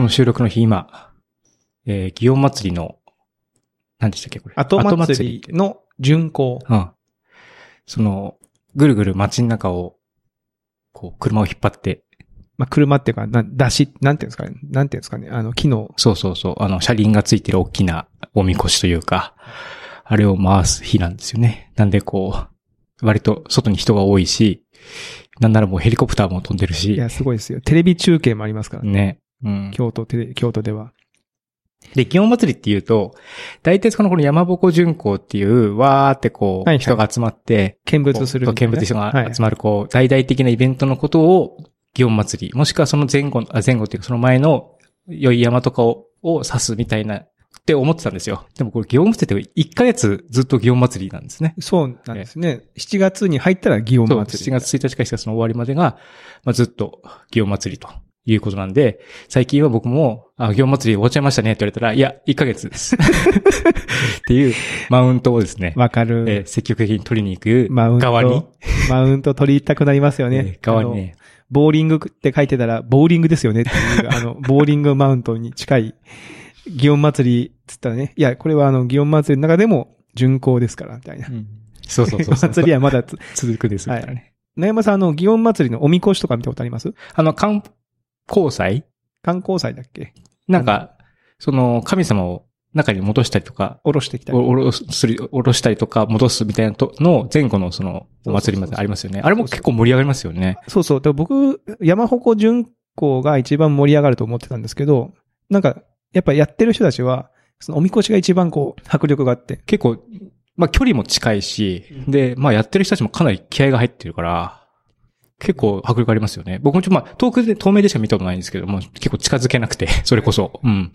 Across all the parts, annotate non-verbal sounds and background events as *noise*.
この収録の日、今、えー、祇園祭りの、何でしたっけ、これ。後祭りの巡行。うん。その、ぐるぐる街の中を、こう、車を引っ張って。まあ、車っていうか、な、出し、なんていうんですかね、なんていうんですかね、あの、木の。そうそうそう、あの、車輪がついてる大きなおみこしというか、あれを回す日なんですよね。なんで、こう、割と外に人が多いし、なんならもうヘリコプターも飛んでるし。いや、すごいですよ。テレビ中継もありますからね。ね。京都で、京都では。で、祇園祭りっていうと、大体そのこの山鉾巡行っていう、わーってこう、はいはい、人が集まって、見物する、ね、見物人が集まる、こう、大々的なイベントのことを、祇園祭り、もしくはその前後、あ前後っていうかその前の良い山とかを、を指すみたいな、って思ってたんですよ。でもこれ祇園祭りって1ヶ月ずっと祇園祭りなんですね。そうなんですね。えー、7月に入ったら祇園祭り。そう、7月1日から月の終わりまでが、まあ、ずっと祇園祭りと。いうことなんで、最近は僕も、あ、業祭り終わっちゃいましたねって言われたら、いや、1ヶ月です。*laughs* っていうマウントをですね。わかる。えー、積極的に取りに行くマウ側に。マウント取りたくなりますよね。*laughs* えー、側にね。ボーリングって書いてたら、ボーリングですよねっていう、*laughs* あの、ボーリングマウントに近い、祇園祭り、つったらね、いや、これはあの、祇園祭りの中でも、巡行ですから、みたいな。うん、そうそうそうそう。祭りはまだ続くですからね。はい、悩山さん、あの、祇園祭りのおみこしとか見たことありますあの、光祭観光祭だっけなんか、その神様を中に戻したりとか、おろしてきたり。おろすり、おろしたりとか、戻すみたいなとの前後のその、お祭りまでありますよね。あれも結構盛り上がりますよね。そうそう。で僕、山鉾巡行が一番盛り上がると思ってたんですけど、なんか、やっぱやってる人たちは、そのおみこしが一番こう、迫力があって。結構、まあ距離も近いし、で、まあやってる人たちもかなり気合が入ってるから、結構迫力ありますよね。僕もちょっとまあ、遠くで、透明でしか見たことないんですけども、結構近づけなくて、*laughs* それこそ。うん。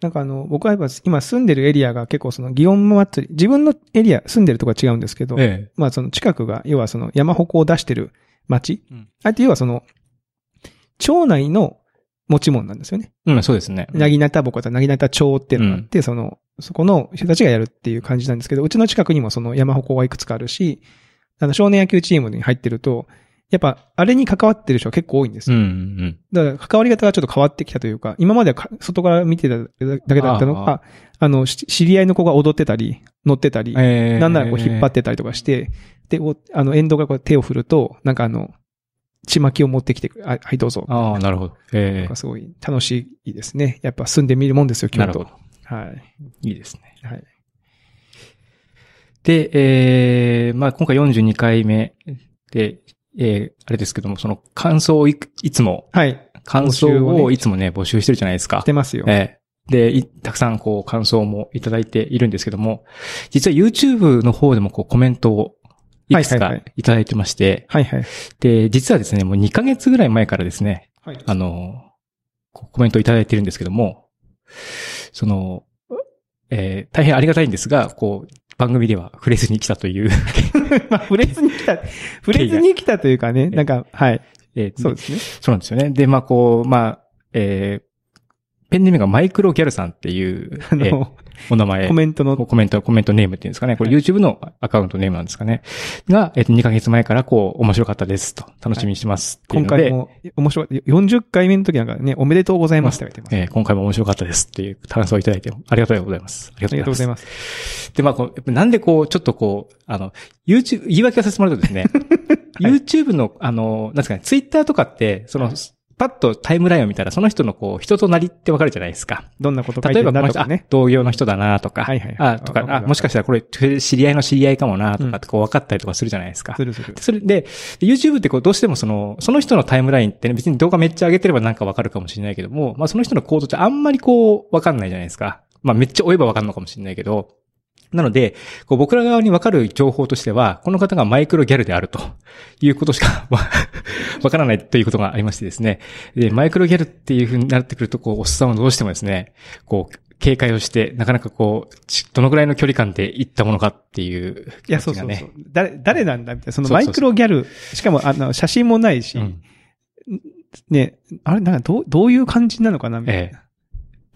なんかあの、僕はやっぱ今住んでるエリアが結構その祇園祭り、自分のエリア、住んでるとこは違うんですけど、ええ、まあその近くが、要はその山鉾を出してる町、うん、あえて要はその、町内の持ち物なんですよね。うん、そうですね。なぎなたぼこなぎなた町っていうのがあって、うん、その、そこの人たちがやるっていう感じなんですけど、うちの近くにもその山鉾はいくつかあるし、あの、少年野球チームに入ってると、やっぱ、あれに関わってる人は結構多いんですよ。うんうんだから、関わり方がちょっと変わってきたというか、今までは外から見てただけだったのが、あの、知り合いの子が踊ってたり、乗ってたり、えー、なんならこう引っ張ってたりとかして、で、あの、沿道がこう手を振ると、なんかあの、ちまきを持ってきて、はい、どうぞ。ああ、なるほど。ええー。すごい楽しいですね。やっぱ住んでみるもんですよ、京都。なるほど。はい。いいですね。はい。で、えー、まあ今回42回目で、えー、あれですけども、その感想をいつも、はい。感想をいつもね、募集してるじゃないですか。してますよ。えー、で、たくさんこう感想もいただいているんですけども、実は YouTube の方でもこうコメントをいくつかいただいてまして、はいはい、はいはい、で、実はですね、もう2ヶ月ぐらい前からですね、はい、あの、コメントをいただいてるんですけども、その、えー、大変ありがたいんですが、こう、番組では触れずに来たという *laughs* まあ、触れずに来た、触れずに来たというかね、なんか、はい。えー、そうですね。そうなんですよね。で、まあ、こう、まあ、えー、ペンネームがマイクロギャルさんっていう、あの、お名前。コメントの。コメント、コメントネームっていうんですかね。これ YouTube のアカウントネームなんですかね。が、えっと、2ヶ月前からこう、面白かったですと、楽しみにしてますい今回も、面白かった。40回目の時なんかね、おめでとうございますって言われてます。えー、今回も面白かったですっていう感想をいただいて、ありがとうございます。ありがとうございます。ますで、まあこう、なんでこう、ちょっとこう、あの、YouTube、言い訳をさせてもらうとですね、はい、YouTube の、あの、なんですかね、Twitter とかって、その、はいパッとタイムラインを見たら、その人のこう、人となりってわかるじゃないですか。どんなこと書いてるんだとか、ね、例えば、同業の人だなとか、はいはい、あ、とか、あ、もしかしたらこれ、知り合いの知り合いかもなとかってこう、分かったりとかするじゃないですか。するする。それで、YouTube ってこう、どうしてもその、その人のタイムラインってね、別に動画めっちゃ上げてればなんかわかるかもしれないけども、まあその人の行動ってあんまりこう、わかんないじゃないですか。まあめっちゃ追えばわかんのかもしれないけど、なので、こう僕ら側にわかる情報としては、この方がマイクロギャルであるということしかわ *laughs* からないということがありましてですね。で、マイクロギャルっていうふうになってくると、こう、おっさんはどうしてもですね、こう、警戒をして、なかなかこう、どのくらいの距離感で行ったものかっていう、ね、いや、そうですね。誰、誰なんだみたいな。そのマイクロギャル、しかも、あの、写真もないし、うん、ね、あれ、なんかどう、どういう感じなのかなみたいな。ええ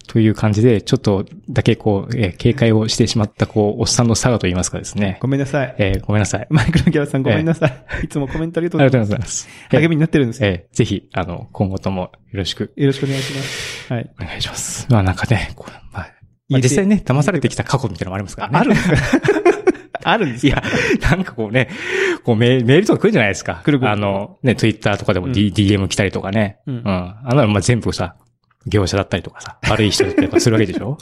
という感じで、ちょっとだけこう、えー、警戒をしてしまった、こう、おっさんの差がと言いますかですね。ごめんなさい。えー、ごめんなさい。マイクのギャラさんごめんなさい。えー、いつもコメントありがとうございます。ありがとうございます。励みになってるんですよ。えー、ぜひ、あの、今後ともよろしく。よろしくお願いします。はい。お願いします。まあなんかね、こう、まあ、まあ、実際ね、騙されてきた過去みたいなのもありますからね。あるんですか *laughs* あるんですいや、なんかこうね、こうメールとか来るじゃないですか。来るあの、ね、ツイッターとかでも、D うん、DM 来たりとかね。うん。うん、あの、まあ、全部さ、業者だったりとかさ、悪い人だったりとかするわけでしょ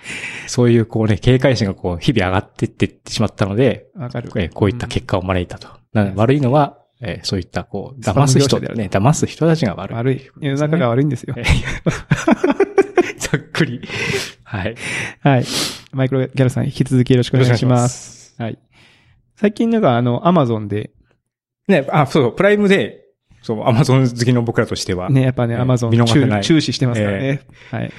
*laughs* そういうこうね、警戒心がこう、日々上がってってってしまったので、わかる。えこういった結果を招いたと。うん、悪いのは、えー、そういったこう、騙す人だよね。騙す人たちが悪い、ね、悪い。世の中が悪いんですよ。*laughs* ざっくり。はい。はい。マイクロギャルさん、引き続きよろしくお願いします。いますはい。最近なんかあの、アマゾンで。ね、あ、そう、プライムで、そう、アマゾン好きの僕らとしては。ね、やっぱね、アマゾン注視してますからね。えー、はい。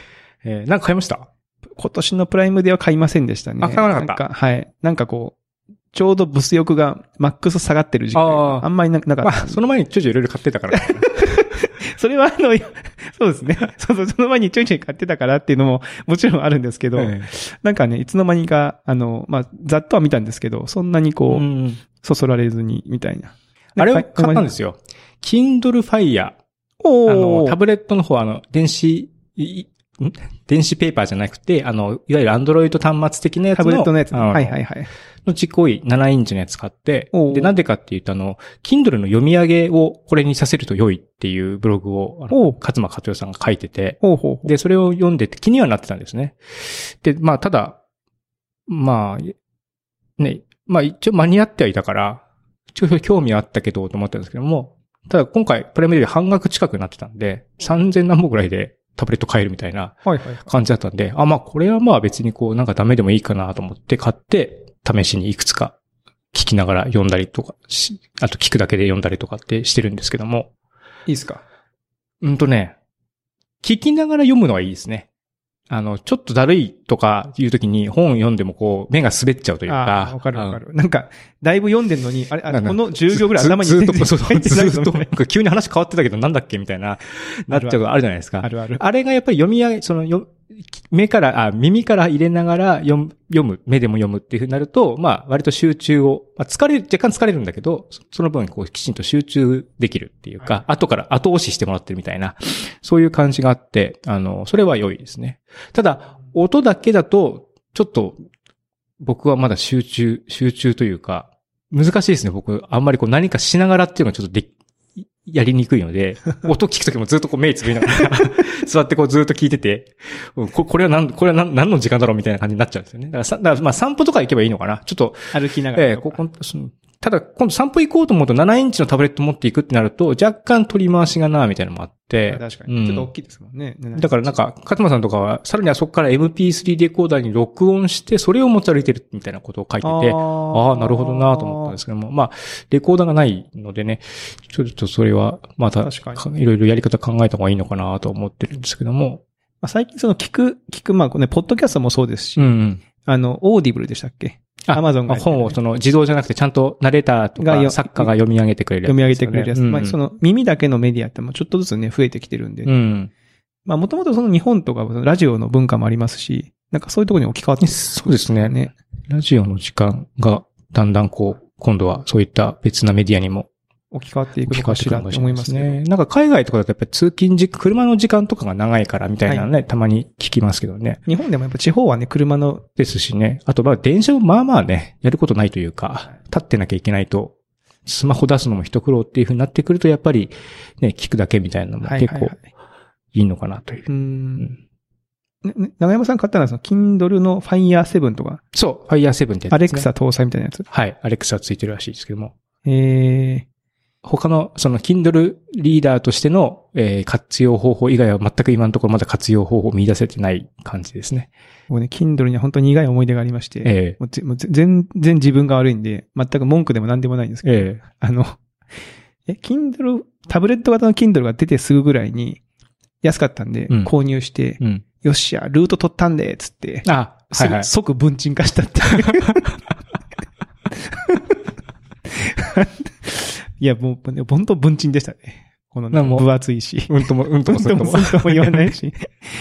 えー、なんか買いました今年のプライムでは買いませんでしたね。あ、買わなかった。はい。なんかこう、ちょうど物欲がマックス下がってる時期ああんまりなかった。まあ、その前にちょいちょいいろいろ買ってたから、*laughs* それはあの、そうですね。そうそう、その前にちょいちょい買ってたからっていうのももちろんあるんですけど、ええ、なんかね、いつの間にか、あの、まあ、ざっとは見たんですけど、そんなにこう、うそそられずに、みたいな。あれを買ったんですよ。Kindle Fire。あの、タブレットの方、あの、電子、電子ペーパーじゃなくて、あの、いわゆる Android 端末的なやつの。タブレットのやつ。はいはいはい。のちっこい7インチのやつ買って、で、なんでかっていうと、あの、Kindle の読み上げをこれにさせると良いっていうブログを、勝間勝代さんが書いてて、で、それを読んでて気にはなってたんですね。で、まあ、ただ、まあ、ね、まあ一応間に合ってはいたから、ちょっと興味はあったけど、と思ったんですけども、ただ今回プライムデー半額近くなってたんで、3000何本ぐらいでタブレット買えるみたいな感じだったんで、はいはいはい、あ、まあこれはまあ別にこうなんかダメでもいいかなと思って買って、試しにいくつか聞きながら読んだりとかし、あと聞くだけで読んだりとかってしてるんですけども。いいですかうんとね、聞きながら読むのはいいですね。あの、ちょっとだるいとかいう時に本読んでもこう、目が滑っちゃうというか。わかるわかる、なんか、だいぶ読んでんのに、あれ、あこの10行ぐらい頭に入っと、ずっと、急に話変わってたけどなんだっけみたいな、なっちゃうことあるじゃないですか。あるある。あれがやっぱり読み上げ、そのよ、目から、あ、耳から入れながら読む、読む、目でも読むっていうふうになると、まあ、割と集中を、まあ、疲れる、若干疲れるんだけど、その分、こう、きちんと集中できるっていうか、はい、後から、後押ししてもらってるみたいな、そういう感じがあって、あの、それは良いですね。ただ、音だけだと、ちょっと、僕はまだ集中、集中というか、難しいですね、僕。あんまりこう何かしながらっていうのはちょっとでやりにくいので、*laughs* 音聞くときもずっとこう目つぶりながら *laughs* 座ってこうずっと聞いてて、ここれは何、これは何何の時間だろうみたいな感じになっちゃうんですよね。だからさ、だからまあ散歩とか行けばいいのかなちょっと。歩きながら。ええー、ここ、ただ、今度散歩行こうと思うと7インチのタブレット持っていくってなると、若干取り回しがな、みたいなのもあって。確かに。ちょっと大きいですもんね。だからなんか、勝間さんとかは、さらにあそこから MP3 レコーダーに録音して、それを持ち歩いてるみたいなことを書いてて、ああ、なるほどなと思ったんですけども、まあ、レコーダーがないのでね、ちょっとそれは、また、いろいろやり方考えた方がいいのかなと思ってるんですけども。まあ、最近その聞く、聞く、まあ、ね、ポッドキャストもそうですし、うんうん、あの、オーディブルでしたっけアマゾンが、本をその自動じゃなくてちゃんとナレーターとか作家が読み上げてくれる、ね、読み上げてくれるやつ。うん、まあその耳だけのメディアってもうちょっとずつね、増えてきてるんで、うん。まあもともとその日本とかラジオの文化もありますし、なんかそういうところに置き換わって、ね、そうですね。ラジオの時間がだんだんこう、今度はそういった別なメディアにも置き換わっていくのかしらと思いますね。なんか海外とかだとやっぱり通勤時、車の時間とかが長いからみたいなね、はい、たまに聞きますけどね。日本でもやっぱ地方はね、車のですしね。あとまあ電車もまあまあね、やることないというか、立ってなきゃいけないと、スマホ出すのも一苦労っていうふうになってくると、やっぱりね、聞くだけみたいなのも結構いいのかなという。はいはいはい、うんね、長山さん買ったのはそのキンドルの Fire 7とか。そう、Fire 7ってやつ、ね。アレクサ搭載みたいなやつ。はい、アレクサついてるらしいですけども。えー、他の、その Kindle リーダーとしての、えー、活用方法以外は全く今のところまだ活用方法を見出せてない感じですね。もうね、Kindle には本当に苦い思い出がありまして、えー、もうもう全然自分が悪いんで、全く文句でも何でもないんですけど、えー、*laughs* あの、え、Kindle、タブレット型の Kindle が出てすぐぐらいに安かったんで、購入して、うん、よっしゃ、ルート取ったんで、つって、あ、はいはい、即文鎮化したって。*laughs* *laughs* いや、もう、んと文鎮でしたね。この、分厚いし。うんとも、うんともうんとも。うんとも言わないし。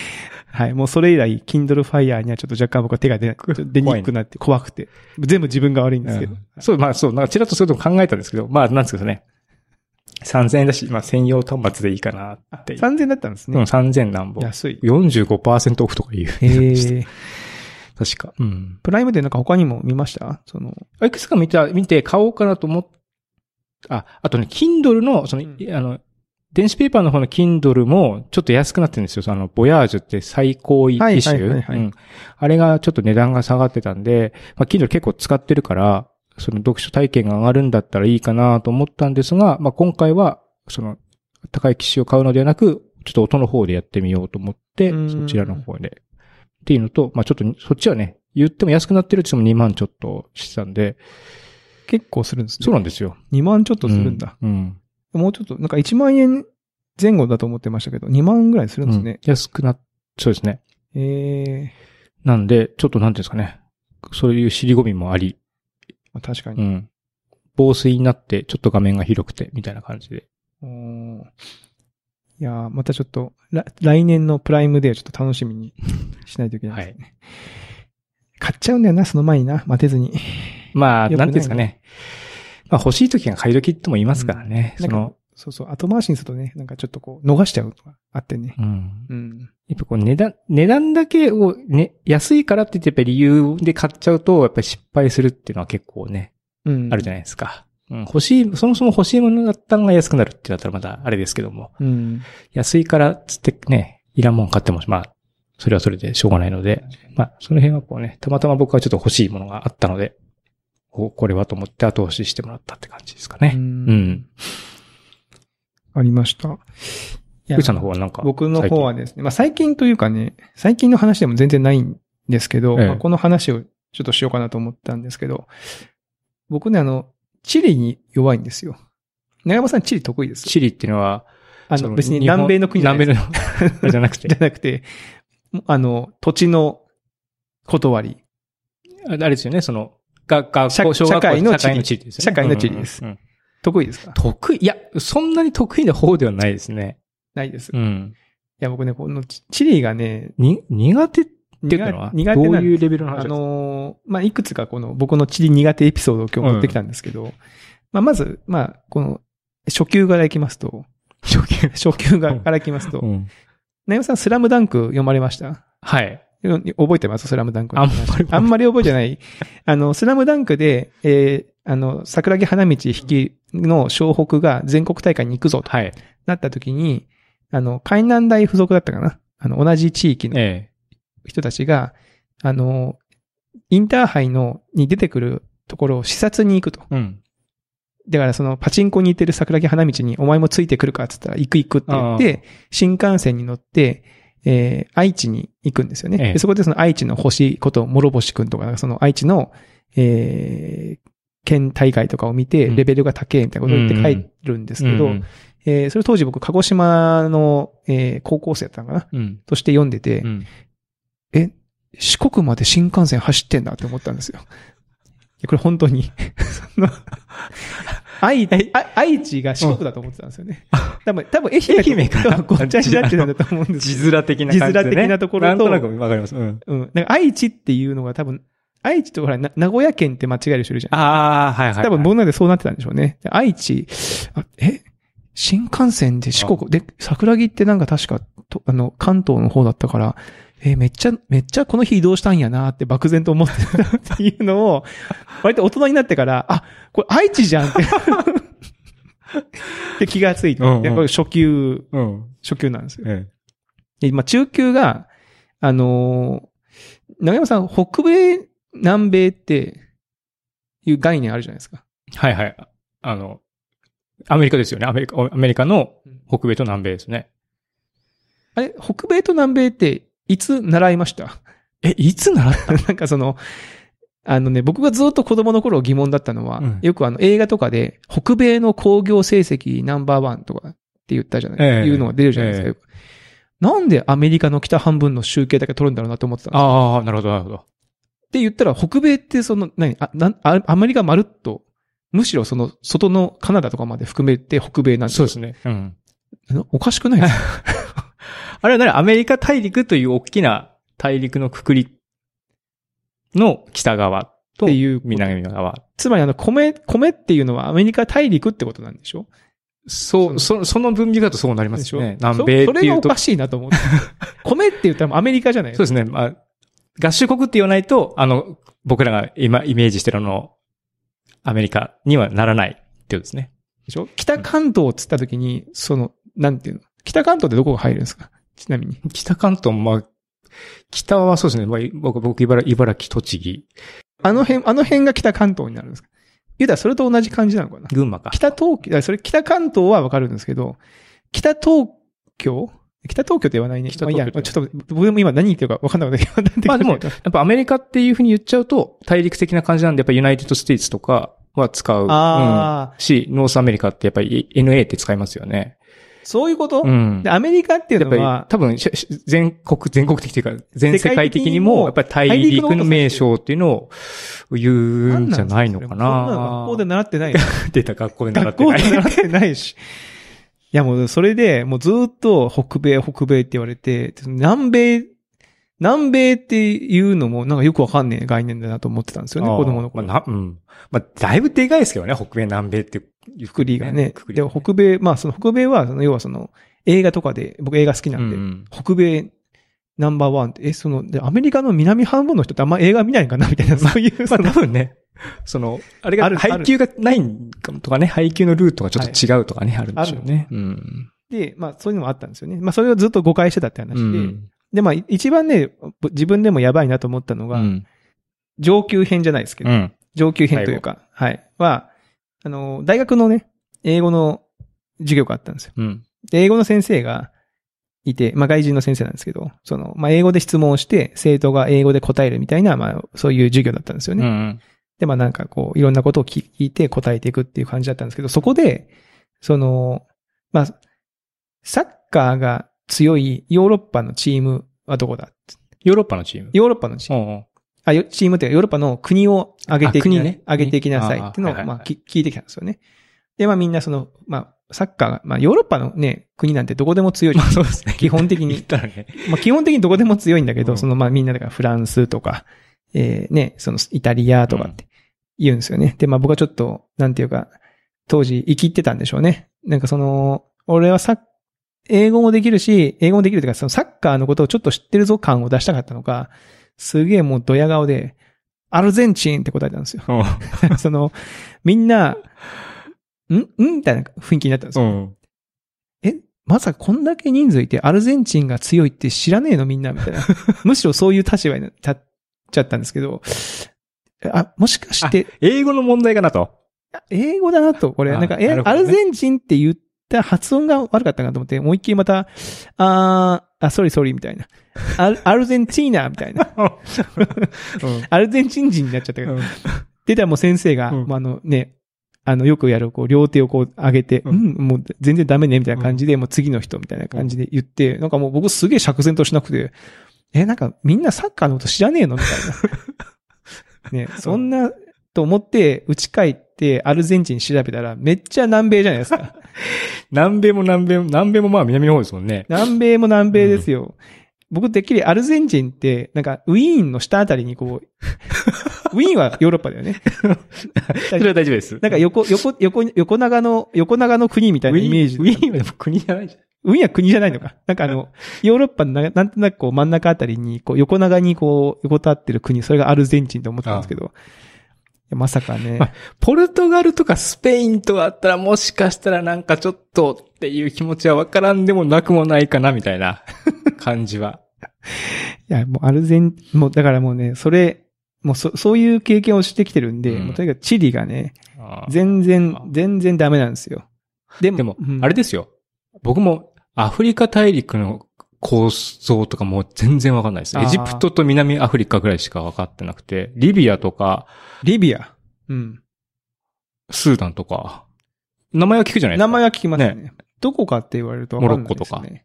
*laughs* はい。もうそれ以来、Kindle Fire にはちょっと若干僕は手が出なく、出にくくなって怖くて。全部自分が悪いんですけど。うん、そう、まあそう、なんかちらっとそういうと考えたんですけど、まあなんですけどね。3000円だし、まあ専用端末でいいかなって三千3000だったんですね。うん、3000何本。安い。45%オフとかいう。へえ。確か。うん。プライムでなんか他にも見ましたその。いくつか見た、見て買おうかなと思っあ、あとね、Kindle の、その、うん、あの、電子ペーパーの方の Kindle もちょっと安くなってるんですよ。その、ボヤージュって最高位機種。あれがちょっと値段が下がってたんで、まあ、Kindle 結構使ってるから、その読書体験が上がるんだったらいいかなと思ったんですが、まあ、今回は、その、高い機種を買うのではなく、ちょっと音の方でやってみようと思って、そちらの方で。っていうのと、まあ、ちょっと、そっちはね、言っても安くなってるって言っても2万ちょっとしてたんで、結構するんですね。そうなんですよ。2万ちょっとするんだ。うん。うん、もうちょっと、なんか1万円前後だと思ってましたけど、2万ぐらいするんですね。うん、安くな、そうですね。ええー、なんで、ちょっとなんていうんですかね。そういう尻込みもあり。あ確かに。うん。防水になって、ちょっと画面が広くて、みたいな感じで。おいやまたちょっと、来年のプライムデーちょっと楽しみにしないといけないですね。*laughs* はい、買っちゃうんだよな、その前にな。待てずに。まあ、なんていうんですかね。まあ、欲しい時が買い時とも言いますからね。うん、その、そうそう、後回しにするとね、なんかちょっとこう、逃しちゃうとかあってね。うん。うん。やっぱこう、値段、値段だけを、ね、安いからって言って、やっぱり理由で買っちゃうと、やっぱり失敗するっていうのは結構ね、うん。あるじゃないですか。うん、欲しい、そもそも欲しいものだったのが安くなるってなったらまだあれですけども。うん、安いからつってね、いらんもん買っても、まあ、それはそれでしょうがないので、まあ、その辺はこうね、たまたま僕はちょっと欲しいものがあったので、お、これはと思って後押ししてもらったって感じですかね。うんうん。ありました。ふうさんの方はなんか僕の方はですね、まあ最近というかね、最近の話でも全然ないんですけど、ええ、この話をちょっとしようかなと思ったんですけど、僕ね、あの、チリに弱いんですよ。長山さんチリ得意ですチリっていうのは、あの、別に南米の国じゃない南米の、*laughs* じゃなくて。じゃなくて、あの、土地の断り。あれですよね、その、学校、小学校社会の地理。です、ね、社会の地理です。得意ですか得意いや、そんなに得意な方ではないですね。ないです。うん。いや、僕ね、この地理がね、に、苦手っていうのは苦手どういうレベルの話ですかあのまあ、いくつかこの僕の地理苦手エピソードを今日持ってきたんですけど、うん、まあ、まず、まあ、この、初級からいきますと、初級、*laughs* 初級からいきますと、うん、なよさんスラムダンク読まれましたはい。覚えてますスラムダンクあんまり覚えてない。あの、スラムダンクで、えー、あの、桜木花道引きの小北が全国大会に行くぞと、はい、なった時に、あの、海南大付属だったかなあの、同じ地域の人たちが、ええ、あの、インターハイの、に出てくるところを視察に行くと。うん。だからそのパチンコに行ってる桜木花道にお前もついてくるかって言ったら行く行くって言って、新幹線に乗って、えー、愛知に行くんですよね。ええ、そこでその愛知の星こと諸星くんとか、その愛知の、えー、県大会とかを見て、レベルが高えみたいなことを言って帰るんですけど、うんうん、えー、それ当時僕、鹿児島の、えー、高校生だったのかな、うん、として読んでて、うん、え、四国まで新幹線走ってんだって思ったんですよ。これ本当に *laughs* 愛愛知が四国だと思ってたんですよね。た、多分、多分愛媛からごっちゃになってたんだと思うんです。よ。字面的な感じで、ね。字面的なところと。なんとなくわかります。うん。うん。なんか愛知っていうのが多分、愛知とほら、名古屋県って間違える人いるじゃん。ああ、はいはい、はい、多分、僕なんでそうなってたんでしょうね。愛知、あえ新幹線で四国、で、桜木ってなんか確か、とあの、関東の方だったから、えー、めっちゃ、めっちゃこの日移動したんやなって漠然と思ってたっていうのを、*laughs* 割と大人になってから、あ、これ愛知じゃんって *laughs* で気がついて、やっぱり初級、うん、初級なんですよ。ええ、で、まあ中級が、あのー、長山さん、北米、南米っていう概念あるじゃないですか。はいはい。あの、アメリカですよね。アメリカ、アメリカの北米と南米ですね。あれ、北米と南米っていつ習いましたえ、いつ習った *laughs* なんかその、あのね、僕がずっと子供の頃疑問だったのは、うん、よくあの映画とかで、北米の工業成績ナンバーワンとかって言ったじゃない、ええ、いうのが出るじゃないですか、えなんでアメリカの北半分の集計だけ取るんだろうなと思ってたああ、なるほど、なるほど。って言ったら、北米ってその、何あなアメリカまるっと、むしろその、外のカナダとかまで含めて北米なんですそうですね。うん。おかしくないですか *laughs* あれはなアメリカ大陸という大きな大陸のくくりの北側と南側。つまりあの、米、米っていうのはアメリカ大陸ってことなんでしょそう、そ、その分岐だとそうなりますよね。南米っていうとそ。それがおかしいなと思って。*laughs* 米って言ったらアメリカじゃないそうですね。まあ、合衆国って言わないと、あの、僕らが今イメージしてるあの、アメリカにはならないっていうですね。でしょ北関東っつった時に、その、なんていうの北関東ってどこが入るんですかちなみに。北関東も、まあ、北はそうですね。まあ、僕、僕、茨城、茨城、栃木。あの辺、あの辺が北関東になるんですか言うたらそれと同じ感じなのかな群馬か。北東京、それ北関東はわかるんですけど、北東京北東京って言わないね。北東京、まあ、いや、ちょっと、僕も今何言ってるかわかんなくて。まあでも、*laughs* やっぱアメリカっていうふうに言っちゃうと、大陸的な感じなんで、やっぱユナイテッドステイツとかは使う。ああ、うん、し、ノースアメリカってやっぱり NA って使いますよね。そういうことうん。アメリカっていうのは。やっぱり、多分、全国、全国的というか、全世界的にも、やっぱり大陸の名称っていうのを言うんじゃないのかな。なな学校で習ってない。*laughs* 出た学校で習ってない。学校で習ってないし。いやもうそれで、もうずっと北米、北米って言われて、南米南米っていうのもなんかよくわかんねえ概念だなと思ってたんですよね、子供の頃。まあ、うん。まあ、だいぶでかいですけどね、北米、南米っていうくくりがね。でも北米、まあその北米は、その要はその映画とかで、僕映画好きなんで、うん、北米ナンバーワンって、え、その、で、アメリカの南半分の人ってあんま映画見ないかなみたいな、そういう。まあ多分ね、その、あれが、配給がないとかね、配給のルートがちょっと違うとかね、はい、あるんでしょうね。うん。で、まあそういうのもあったんですよね。まあそれをずっと誤解してたって話で、うん、で、まあ、一番ね、自分でもやばいなと思ったのが、うん、上級編じゃないですけど、うん、上級編というか、はい、は、あの、大学のね、英語の授業があったんですよ。うん、で、英語の先生がいて、まあ、外人の先生なんですけど、その、まあ、英語で質問をして、生徒が英語で答えるみたいな、まあ、そういう授業だったんですよね。うんうんで、まあなんかこう、いろんなことを聞いて答えていくっていう感じだったんですけど、そこで、その、まあ、サッカーが強いヨーロッパのチームはどこだヨーロッパのチームヨーロッパのチーム。あ、あ、チームっていうかヨーロッパの国を上げていきな、ね、上げていきなさいっていうのを、まあ、聞いてきたんですよね。で、まあみんなその、まあ、サッカーが、まあヨーロッパのね、国なんてどこでも強いいまあ、そうですね。基本的に。ね、まあ基本的にどこでも強いんだけど、うん、そのまあみんなだからフランスとか、えー、ね、そのイタリアとかって言うんですよね。うん、で、まあ僕はちょっと、なんていうか、当時生きってたんでしょうね。なんかその、俺はサッ英語もできるし、英語もできるというか、そのサッカーのことをちょっと知ってるぞ感を出したかったのか、すげえもうドヤ顔で、アルゼンチンって答えたんですよ。*laughs* その、みんな、んんみたいな雰囲気になったんですよ。え、まさかこんだけ人数いてアルゼンチンが強いって知らねえのみんなみたいな。*laughs* むしろそういう立場になっちゃったんですけど、あ、もしかして。英語の問題かなと。英語だなと、これ。なんか、え、ね、アルゼンチンって言って、旦発音が悪かったなと思って、思いっきりまた、あー、あ、ソリソリみたいな。アルゼンチーナーみたいな。アルゼンチン人になっちゃったけど。出たらもう先生が、あのね、あの、よくやる、こう、両手をこう上げて、うん、もう全然ダメね、みたいな感じで、もう次の人みたいな感じで言って、なんかもう僕すげえ釈然としなくて、え、なんかみんなサッカーのこと知らねえのみたいな。*laughs* ね、そんな、と思って、打ち帰って、、アルゼンチン調べたら、めっちゃ南米じゃないですか。*laughs* 南米も南米も、南米もまあ南の方ですもんね。南米も南米ですよ。うん、僕、てっきりアルゼンチンって、なんか、ウィーンの下あたりにこう、*laughs* ウィーンはヨーロッパだよね。*laughs* それは大丈夫です。なんか横、横、横、横長の、横長の国みたいなイメージ。ウィーンはでも国じゃないじゃん。ウィーンは国じゃないのか。なんかあの、ヨーロッパのななんとなくこう真ん中あたりに、こう横長にこう横たってる国、それがアルゼンチンと思ったんですけど、ああまさかね、まあ、ポルトガルとかスペインとあったらもしかしたらなんかちょっとっていう気持ちはわからんでもなくもないかなみたいな *laughs* 感じは。いや、もうアルゼン、もうだからもうね、それ、もうそ、そういう経験をしてきてるんで、うん、もうとにかくチリがね、全然、全然ダメなんですよ。でも、でもうん、あれですよ。僕もアフリカ大陸の構造とかも全然わかんないです。エジプトと南アフリカぐらいしかわかってなくて、リビアとか、リビアうん。スーダンとか、名前は聞くじゃないですか。名前は聞きますね。ねどこかって言われるとわかんないです、ね、モロッコとか。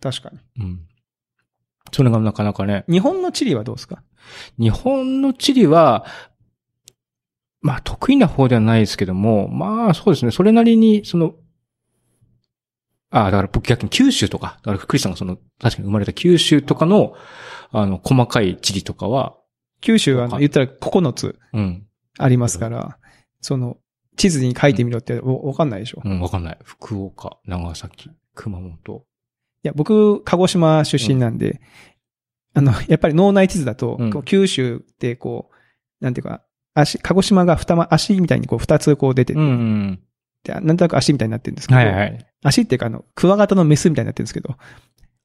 確かに。うん。それがなかなかね。日本の地理はどうですか日本の地理は、まあ得意な方ではないですけども、まあそうですね、それなりに、その、ああ、だから僕逆に九州とか、だからクリスさんがその、確かに生まれた九州とかの、あの、細かい地理とかは。九州は、言ったら9つ。ありますから、うん、その、地図に書いてみろってわかんないでしょ。うん、わかんない。福岡、長崎、熊本。いや、僕、鹿児島出身なんで、うん、あの、やっぱり脳内地図だと、うん、九州ってこう、なんていうか、足、鹿児島が二ま、足みたいにこう二つこう出てて、うんうん、なんとなく足みたいになってるんですけど、はいはい、足っていうか、あの、クワガタのメスみたいになってるんですけど。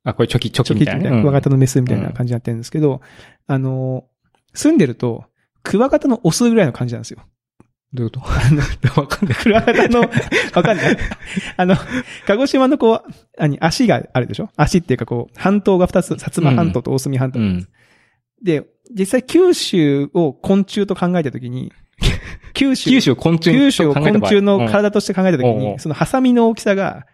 あ、これチョキ、チョキみたいな。クワガタのメスみたいな感じになってるんですけど、あの、住んでると、クワガタのオスぐらいの感じなんですよ。どういうことわかんない。クワガタの、*laughs* わかんない。あの、鹿児島のこう、あに足があるでしょ足っていうかこう、半島が二つ、薩摩半島と大隅半島で、うん、実際九州を昆虫と考えたときに、九州。九州昆虫九州昆虫の体として考えたときに、そのハサミの大きさが、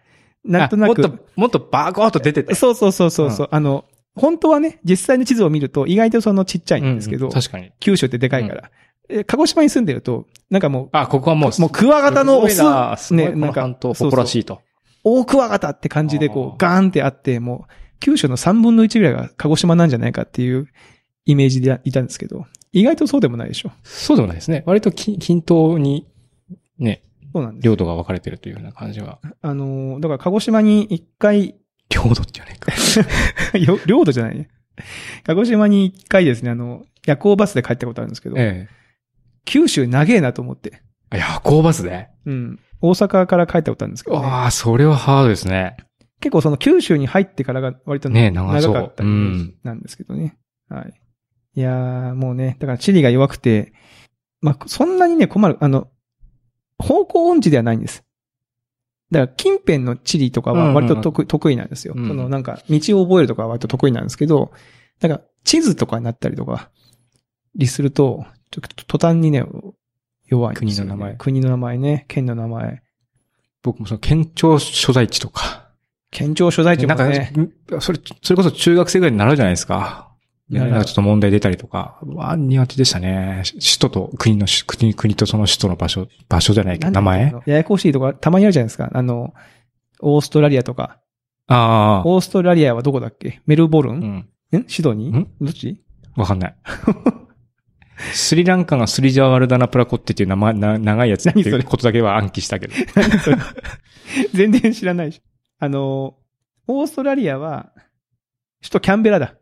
なんとなく。もっと、もっとバーゴーと出てた。そうそうそうそう。うん、あの、本当はね、実際の地図を見ると意外とそのちっちゃいんですけど、うん、確かに。九州ってでかいから。うん、鹿児島に住んでると、なんかもう、あ、ここはもう、もうクワガタのオス、ね、なんか、誇らしいと。大クワガタって感じでこう、ガーンってあって、もう、九州の3分の1ぐらいが鹿児島なんじゃないかっていうイメージでいたんですけど、意外とそうでもないでしょ。そうでもないですね。割と均等に、ね。そうなんです。領土が分かれてるというような感じは。あの、だから鹿児島に一回。領土じゃないか。*laughs* 領土じゃないね。鹿児島に一回ですね、あの、夜行バスで帰ったことあるんですけど。ええ、九州長えなと思って。あ、夜行バスでうん。大阪から帰ったことあるんですけど、ね、ああ、それはハードですね。結構その九州に入ってからが割と長かった、うん、なんですけどね。はい。いやー、もうね、だから地理が弱くて、まあ、そんなにね、困る。あの、方向音痴ではないんです。だから、近辺の地理とかは割と得うんうん、得意なんですよ。その、なんか、道を覚えるとかは割と得意なんですけど、だから、地図とかになったりとか、りすると、ちょっと途端にね、弱い、ね、国の名前。国の名前ね、県の名前。僕もその、県庁所在地とか。県庁所在地もね。なんか、それ、それこそ中学生ぐらいになるじゃないですか。なんかちょっと問題出たりとか、わ苦手でしたね。首都と国の、国、国とその首都の場所、場所じゃないけど、名前ややこしいとか、たまにあるじゃないですか。あの、オーストラリアとか。ああ。オーストラリアはどこだっけメルボルンうん。んシドニーんどっちわかんない。スリランカがスリジャワルダナプラコッテっていう名前、な、長いやつっていうことだけは暗記したけど。*laughs* 全然知らないし。あの、オーストラリアは、首都キャンベラだ。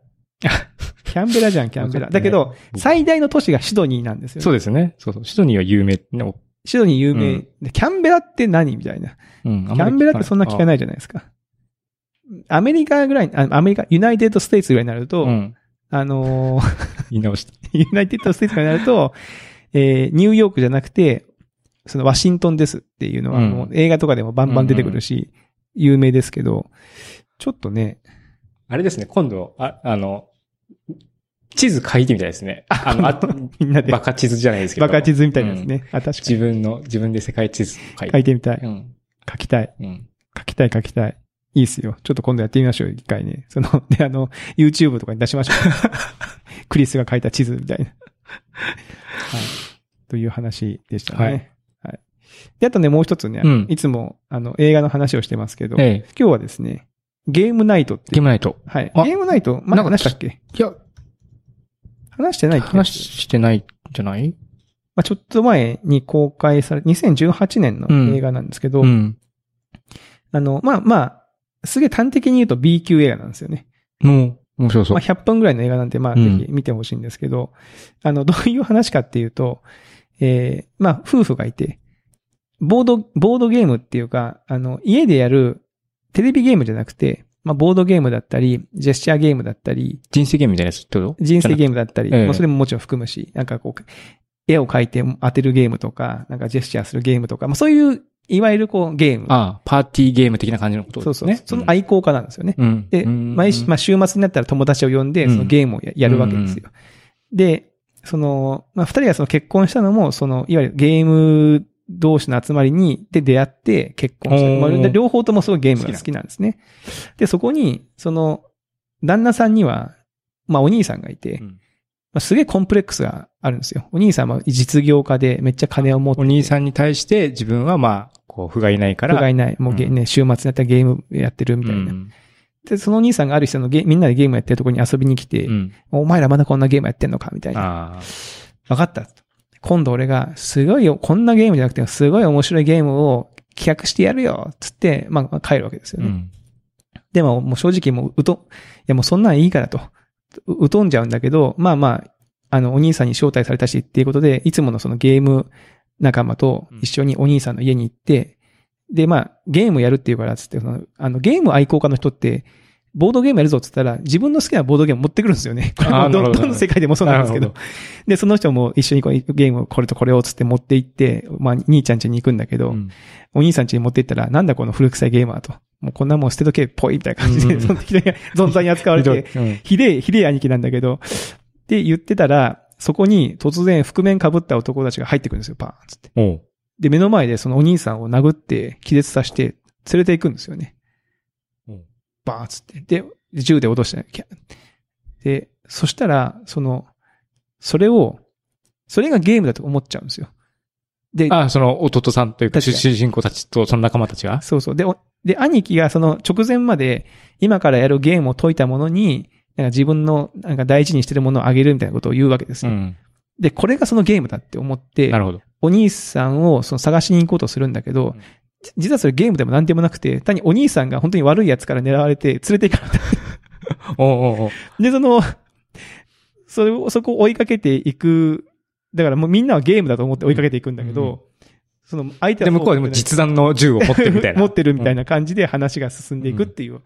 *laughs* キャンベラじゃん、キャンベラ。だけど、最大の都市がシドニーなんですよ、ね、そうですね。そうそう。シドニーは有名シドニー有名。うん、キャンベラって何みたいな、うん。キャンベラってそんな聞かないじゃないですか。アメリカぐらい、アメリカ、ユナイテッドステイツぐらいになると、うん、あのー、言い直した。*laughs* ユナイテッドステイツぐらいになると、えー、ニューヨークじゃなくて、そのワシントンですっていうのは、もう映画とかでもバンバン出てくるし、うんうん、有名ですけど、ちょっとね。あれですね、今度、あ、あの、地図書いてみたいですね。あの、あと、みんなで。バカ地図じゃないですけど。バカ地図みたいなですね。あ、確かに。自分の、自分で世界地図書いて。いてみたい。うん。書きたい。うん。書きたい書きたい。いいっすよ。ちょっと今度やってみましょう、一回ね。*laughs* その、で、あの、YouTube とかに出しましょう。*laughs* クリスが書いた地図みたいな。はい。という話でしたね。はい。はい。で、あとね、もう一つね、うん、いつも、あの、映画の話をしてますけど、ええ、今日はですね、ゲームナイトって。ゲームナイト。はい。ゲームナイト、まあ、なんか、何したっけいや、話してない話してないんじゃないまあ、ちょっと前に公開され、2018年の映画なんですけど、うんうん、あの、まあまあ、すげえ端的に言うと B 級映画なんですよね。もう面白そう。まあ、100本ぐらいの映画なんで、まあ、ぜひ見てほしいんですけど、うん、あの、どういう話かっていうと、えー、まあ、夫婦がいて、ボード、ボードゲームっていうか、あの、家でやるテレビゲームじゃなくて、まあ、ボードゲームだったり、ジェスチャーゲームだったり。人生ゲームみたいなやつってこと人生ゲームだったり、ええ、まあ、それももちろん含むし、なんかこう、絵を描いて当てるゲームとか、なんかジェスチャーするゲームとか、まあ、そういう、いわゆるこう、ゲーム。ああ、パーティーゲーム的な感じのことですね。そうそう。その愛好家なんですよね。うん、で、毎、まあ、週末になったら友達を呼んで、そのゲームをやるわけですよ。で、その、まあ、二人がその結婚したのも、その、いわゆるゲーム同士の集まりに、で出会って結婚した。まあ、両方ともすごいゲームが好きなんですね。で、そこに、その、旦那さんには、まあお兄さんがいて、うん、まあ、すげえコンプレックスがあるんですよ。お兄さんは実業家でめっちゃ金を持ってて。お兄さんに対して自分はまあ、こう、不甲斐ないから。不甲斐ない。もう、うん、ね、週末になったらゲームやってるみたいな。うん、で、そのお兄さんがある人のゲみんなでゲームやってるとこに遊びに来て、お前らまだこんなゲームやってんのかみたいな。分かった。今度俺が、すごいよ、こんなゲームじゃなくて、すごい面白いゲームを企画してやるよ、つって、まあ、帰るわけですよね。うん、でも、もう正直もう、うといやもうそんなんいいからと。うとんじゃうんだけど、まあまあ、あの、お兄さんに招待されたしっていうことで、いつものそのゲーム仲間と一緒にお兄さんの家に行って、うん、で、まあ、ゲームやるっていうから、つって、あの、ゲーム愛好家の人って、ボードゲームやるぞって言ったら、自分の好きなボードゲーム持ってくるんですよね。これもどどの世界でもそうなんですけど。で、その人も一緒にこうゲームをこれとこれをつって持って行って、まあ、兄ちゃん家に行くんだけど、うん、お兄さん家に持って行ったら、なんだこの古臭いゲーマーと。もうこんなもん捨てとけ、ぽいみたいな感じで、そのに存在に扱われて、ひでえ、ひでえ兄貴なんだけど、って言ってたら、そこに突然覆面被った男たちが入ってくるんですよ、パーンつって。で、目の前でそのお兄さんを殴って、気絶させて、連れて行くんですよね。バーンつって、で、銃で脅して、キャで、そしたら、その、それを、それがゲームだと思っちゃうんですよ。で、ああ、その弟さんというか、主人公たちとその仲間たちがそうそう。で、で、兄貴がその直前まで、今からやるゲームを解いたものに、なんか自分のなんか大事にしてるものをあげるみたいなことを言うわけですよ。うん、で、これがそのゲームだって思って、なるほど。お兄さんをその探しに行こうとするんだけど、うん、実はそれゲームでも何でもなくて、単にお兄さんが本当に悪い奴から狙われて連れて行かれた。おうおうで、その、それを、そこを追いかけていく、だからもうみんなはゲームだと思って追いかけていくんだけど、うんうん、その相手は。で、向こうはでも実弾の銃を持ってるみたいな。*laughs* 持ってるみたいな感じで話が進んでいくっていう、うん。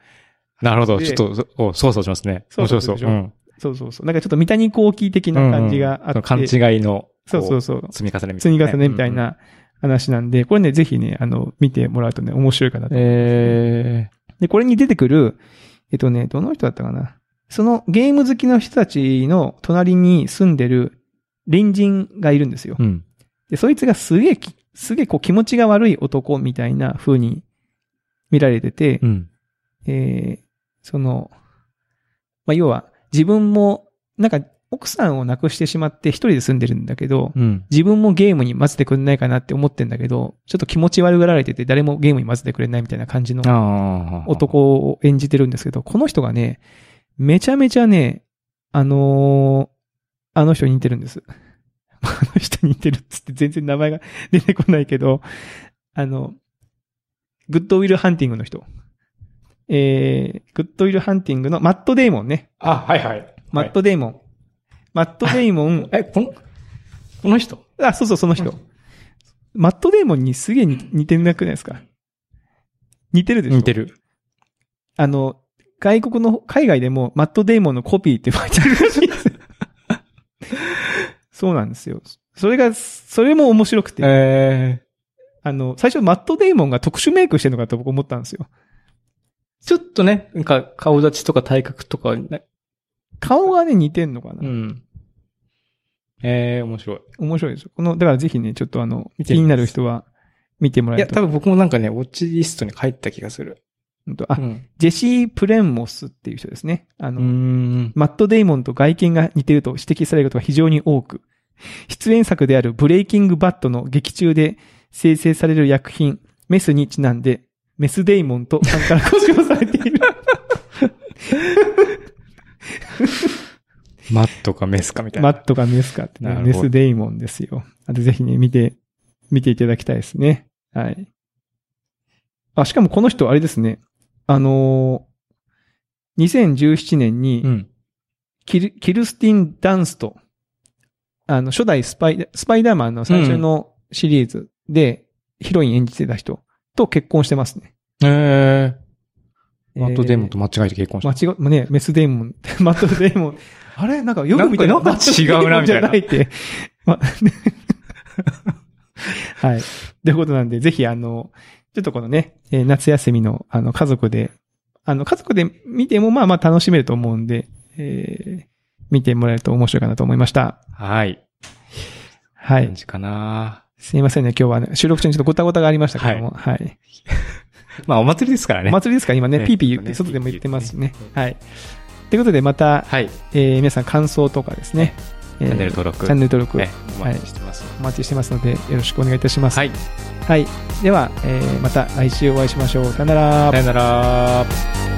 なるほど。ちょっと、お、そうそうしますね。そうそうそう。そうそうそう。なんかちょっと三谷幸喜的な感じがあって。うんうん、勘違いの。そうそうそう。積み重ねみたいな、積み重ねみたいな。うんうん話なんで、これね、ぜひね、あの、見てもらうとね、面白いかなと思います、ね、えー、で、これに出てくる、えっとね、どの人だったかな。そのゲーム好きの人たちの隣に住んでる隣人がいるんですよ。うん、で、そいつがすげえ、すげえこう気持ちが悪い男みたいな風に見られてて、うん、えー、その、まあ、要は自分も、なんか奥さんを亡くしてしまって一人で住んでるんだけど、うん、自分もゲームに混ぜてくれないかなって思ってんだけど、ちょっと気持ち悪がられてて誰もゲームに混ぜてくれないみたいな感じの男を演じてるんですけど、この人がね、めちゃめちゃね、あのー、あの人に似てるんです。*laughs* あの人に似てるっつって全然名前が出てこないけど、あの、グッドウィルハンティングの人。えー、グッドウィルハンティングのマット・デーモンね。あ、はいはい。マット・デイモン。はいマット・デイモン。*laughs* え、この、この人あ、そうそう、その人。マット・デイモンにすげえ似てなくないですか似てるでしょ似てる。あの、外国の、海外でもマット・デイモンのコピーって書いてあるらしいです。*laughs* そうなんですよ。それが、それも面白くて。えーあの、最初マット・デイモンが特殊メイクしてるのかと僕思ったんですよ。ちょっとね、なんか顔立ちとか体格とか、ね、顔がね、似てんのかな。うん。ええー、面白い。面白いですよ。この、だからぜひね、ちょっとあの、気になる人は見てもらいたいや、多分僕もなんかね、ウォッチリストに入った気がする。あ、うん、ジェシー・プレンモスっていう人ですね。あの、マット・デイモンと外見が似てると指摘されることが非常に多く、出演作であるブレイキング・バットの劇中で生成される薬品、メスにちなんで、メス・デイモンと参加が公 *laughs* 表されている。*laughs* *laughs* マットかメスかみたいな。マットかメスかってね、メスデイモンですよ。あとぜひね、見て、見ていただきたいですね。はい。あ、しかもこの人、あれですね。あのー、2017年に、うん、キル、キルスティン・ダンスと、あの、初代スパイ、スパイダーマンの最初のシリーズで、ヒロイン演じてた人と結婚してますね。へ、うん、えー。マット・デーモンと間違えて結婚した。間違、もね、メス・デーモン、*laughs* マット・デーモン。あれなんかよく見たら、なんか違うな、みたいな。いって。*laughs* はい。ということなんで、ぜひ、あの、ちょっとこのね、えー、夏休みの、あの、家族で、あの、家族で見ても、まあまあ楽しめると思うんで、えー、見てもらえると面白いかなと思いました。はい。はい。感じかな。すいませんね、今日は、ね、収録中にちょっとごたごたがありましたけども、はい、はいまあ、お祭りですからね。お祭りですから今ね、ピーピー、外でも言ってますしね。はい。ということで、また、はい、え皆さん感想とかですね、チャンネル登録。チャンネル登録。お待ちしてます、お待ちしてますので、よろしくお願いいたします。はい。はい、では、えまた来週お会いしましょう。さよなら。さよなら。